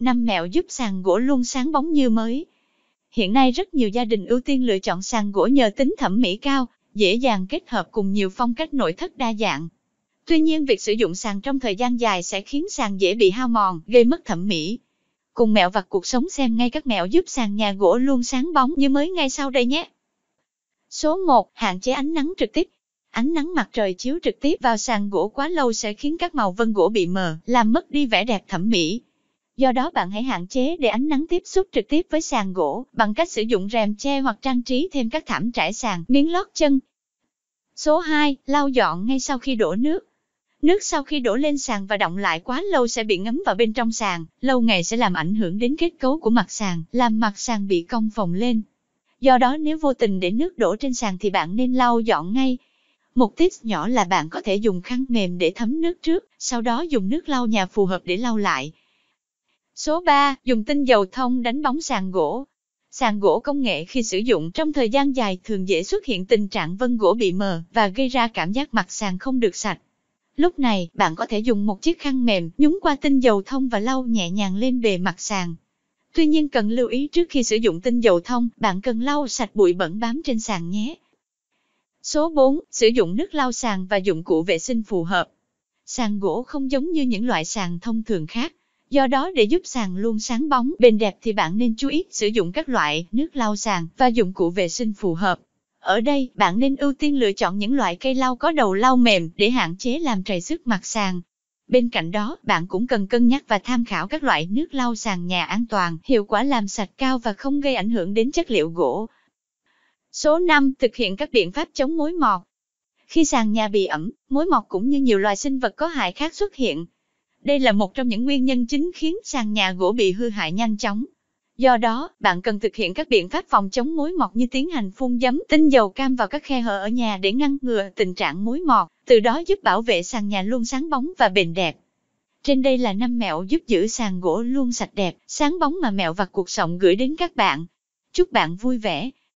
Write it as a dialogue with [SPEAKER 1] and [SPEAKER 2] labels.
[SPEAKER 1] năm mẹo giúp sàn gỗ luôn sáng bóng như mới. Hiện nay rất nhiều gia đình ưu tiên lựa chọn sàn gỗ nhờ tính thẩm mỹ cao, dễ dàng kết hợp cùng nhiều phong cách nội thất đa dạng. Tuy nhiên việc sử dụng sàn trong thời gian dài sẽ khiến sàn dễ bị hao mòn, gây mất thẩm mỹ. Cùng mẹo vặt cuộc sống xem ngay các mẹo giúp sàn nhà gỗ luôn sáng bóng như mới ngay sau đây nhé. Số 1. Hạn chế ánh nắng trực tiếp. Ánh nắng mặt trời chiếu trực tiếp vào sàn gỗ quá lâu sẽ khiến các màu vân gỗ bị mờ, làm mất đi vẻ đẹp thẩm mỹ. Do đó bạn hãy hạn chế để ánh nắng tiếp xúc trực tiếp với sàn gỗ bằng cách sử dụng rèm che hoặc trang trí thêm các thảm trải sàn, miếng lót chân. Số 2. Lau dọn ngay sau khi đổ nước. Nước sau khi đổ lên sàn và động lại quá lâu sẽ bị ngấm vào bên trong sàn, lâu ngày sẽ làm ảnh hưởng đến kết cấu của mặt sàn, làm mặt sàn bị cong phồng lên. Do đó nếu vô tình để nước đổ trên sàn thì bạn nên lau dọn ngay. Một tip nhỏ là bạn có thể dùng khăn mềm để thấm nước trước, sau đó dùng nước lau nhà phù hợp để lau lại. Số 3. Dùng tinh dầu thông đánh bóng sàn gỗ. Sàn gỗ công nghệ khi sử dụng trong thời gian dài thường dễ xuất hiện tình trạng vân gỗ bị mờ và gây ra cảm giác mặt sàn không được sạch. Lúc này, bạn có thể dùng một chiếc khăn mềm nhúng qua tinh dầu thông và lau nhẹ nhàng lên bề mặt sàn. Tuy nhiên cần lưu ý trước khi sử dụng tinh dầu thông, bạn cần lau sạch bụi bẩn bám trên sàn nhé. Số 4. Sử dụng nước lau sàn và dụng cụ vệ sinh phù hợp. Sàn gỗ không giống như những loại sàn thông thường khác Do đó để giúp sàn luôn sáng bóng, bền đẹp thì bạn nên chú ý sử dụng các loại nước lau sàn và dụng cụ vệ sinh phù hợp. Ở đây, bạn nên ưu tiên lựa chọn những loại cây lau có đầu lau mềm để hạn chế làm trầy xước mặt sàn. Bên cạnh đó, bạn cũng cần cân nhắc và tham khảo các loại nước lau sàn nhà an toàn, hiệu quả làm sạch cao và không gây ảnh hưởng đến chất liệu gỗ. Số 5. Thực hiện các biện pháp chống mối mọt. Khi sàn nhà bị ẩm, mối mọt cũng như nhiều loài sinh vật có hại khác xuất hiện, đây là một trong những nguyên nhân chính khiến sàn nhà gỗ bị hư hại nhanh chóng. Do đó, bạn cần thực hiện các biện pháp phòng chống mối mọt như tiến hành phun giấm tinh dầu cam vào các khe hở ở nhà để ngăn ngừa tình trạng mối mọt, từ đó giúp bảo vệ sàn nhà luôn sáng bóng và bền đẹp. Trên đây là 5 mẹo giúp giữ sàn gỗ luôn sạch đẹp, sáng bóng mà mẹo và cuộc sống gửi đến các bạn. Chúc bạn vui vẻ!